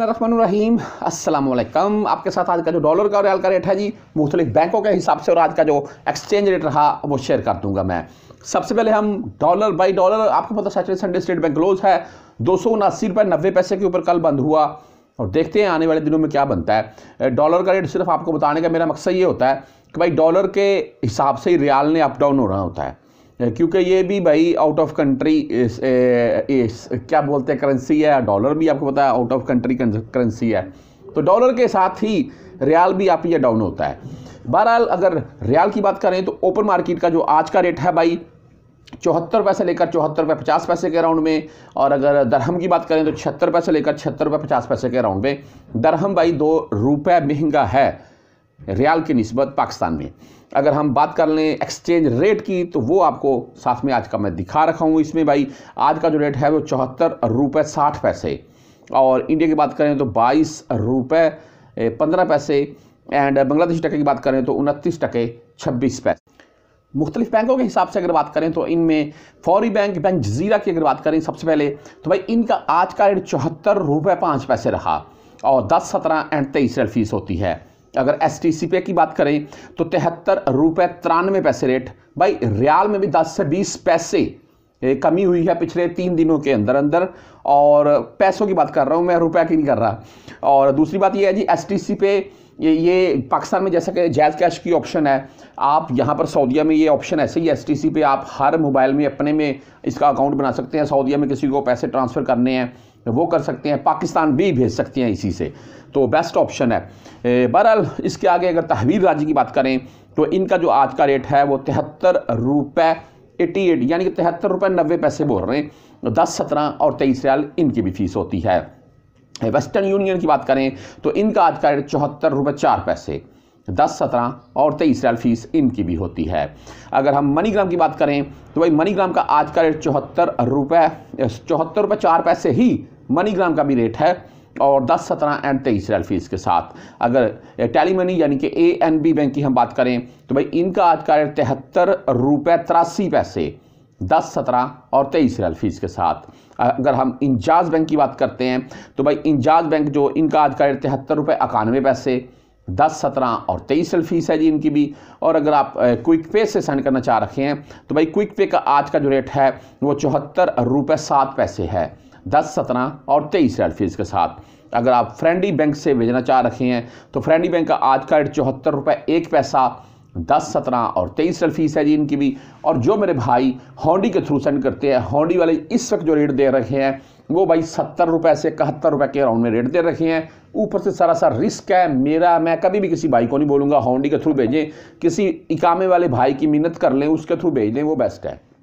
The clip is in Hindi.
अस्सलाम वालेकुम आपके साथ आज का जो डॉलर का और रियाल का रेट है जी मुख्तलिफ बैंकों के हिसाब से और आज का जो एक्सचेंज रेट रहा वो शेयर कर दूंगा मैं सबसे पहले हम डॉलर बाई डॉलर आपको पता Saturday Sunday State Bank close है दो सौ उनासी रुपये नब्बे पैसे के ऊपर कल बंद हुआ और देखते हैं आने वाले दिनों में क्या बनता है डॉलर का रेट सिर्फ आपको बताने का मेरा मकसद ये होता है कि भाई डॉलर के हिसाब से ही रियाल ने अप डाउन हो रहा होता है क्योंकि ये भी भाई आउट ऑफ कंट्री इस, ए, इस, क्या बोलते हैं करेंसी है डॉलर भी आपको पता है आउट ऑफ कंट्री करेंसी है तो डॉलर के साथ ही रियाल भी आप ये डाउन होता है बहरहाल अगर रियाल की बात करें तो ओपन मार्केट का जो आज का रेट है भाई चौहत्तर पैसे लेकर चौहत्तर रुपये पचास पैसे के राउंड में और अगर दरहम की बात करें तो छिहत्तर पैसे लेकर छिहत्तर रुपये पचास पैसे के राउंड में दरहम भाई दो रुपये महंगा है रियाल की नस्बत पाकिस्तान में अगर हम बात कर लें एक्सचेंज रेट की तो वो आपको साथ में आज का मैं दिखा रखा हूँ इसमें भाई आज का जो रेट है वो चौहत्तर रुपये साठ पैसे और इंडिया की बात करें तो बाईस रुपये पंद्रह पैसे एंड बांग्लादेशी टके की बात करें तो उनतीस टके छब्बीस पैसे मुख्तलिफ बैंकों के हिसाब से अगर बात करें तो इनमें फौरी बैंक बैंक जजीरा की अगर बात करें सबसे पहले तो भाई इनका आज का रेट चौहत्तर रुपये पाँच पैसे रहा और दस सत्रह एंड तेईस रेट फीस होती है अगर एस टी सी पे की बात करें तो तिहत्तर रुपये तिरानवे पैसे रेट भाई रियाल में भी दस से बीस पैसे कमी हुई है पिछले तीन दिनों के अंदर अंदर और पैसों की बात कर रहा हूँ मैं रुपया की नहीं कर रहा और दूसरी बात यह है जी सी पे ये ये पाकिस्तान में जैसा कि जैज़ कैश की ऑप्शन है आप यहाँ पर सऊदीया में ये ऑप्शन ऐसे ही सी पे आप हर मोबाइल में अपने में इसका अकाउंट बना सकते हैं सऊदीया में किसी को पैसे ट्रांसफ़र करने हैं तो वो कर सकते हैं पाकिस्तान भी भेज सकते हैं इसी से तो बेस्ट ऑप्शन है बहरहाल इसके आगे अगर तहवीर राजी की बात करें तो इनका जो आज का रेट है वो तिहत्तर रुपये एटी एट यानी कि तिहत्तर रुपये नब्बे पैसे बोल रहे हैं दस सत्रह और तेईस रियाल इनकी भी फीस होती है वेस्टर्न यूनियन की बात करें तो इनका आज का रेट चौहत्तर रुपये चार पैसे दस सत्रह और तेईस रियाल फीस इनकी भी होती है अगर हम मनीग्राम की बात करें तो भाई मनीग्राम का आज का रेट चौहत्तर रुपये चौहत्तर रुपये चार पैसे ही मनीग्राम का भी रेट है और 10, 17 एंड 23 रेल फीस के साथ अगर टैली मनी यानी कि ए एन बी बैंक की हम बात करें तो भाई इनका आज का रेट तिहत्तर रुपये तिरासी पैसे दस सत्रह और तेईस रेल फीस के साथ अगर हम इंजाज बैंक की बात करते हैं तो भाई इंजाज बैंक जो इनका आज का रेट तिहत्तर रुपये इक्यानवे पैसे दस सत्रह और तेईस रेल फीस है जी इनकी भी और अगर आप क्विक पे से सेंड करना चाह रखे हैं तो भाई क्विक पे का आज का जो रेट है वो चौहत्तर रुपये सात पैसे है दस सत्रह और तेईस रेड फीस के साथ अगर आप फ्रेंडी बैंक से भेजना चाह रखे हैं तो फ्रेंडी बैंक का आज का रेट चौहत्तर रुपये एक पैसा दस सत्रह और तेईस रेड फीस है जी इनकी भी और जो मेरे भाई हॉन्डी के थ्रू सेंड करते हैं हॉन्डी वाले इस वक्त जो रेट दे रखे हैं वो भाई सत्तर रुपए से इकहत्तर रुपए के अराउंड में रेट दे रखे हैं ऊपर से सारा सा रिस्क है मेरा मैं कभी भी किसी भाई को नहीं बोलूँगा हॉन्डी के थ्रू भेजें किसी इकामे वाले भाई की मिन्नत कर लें उसके थ्रू भेज दें वो बेस्ट है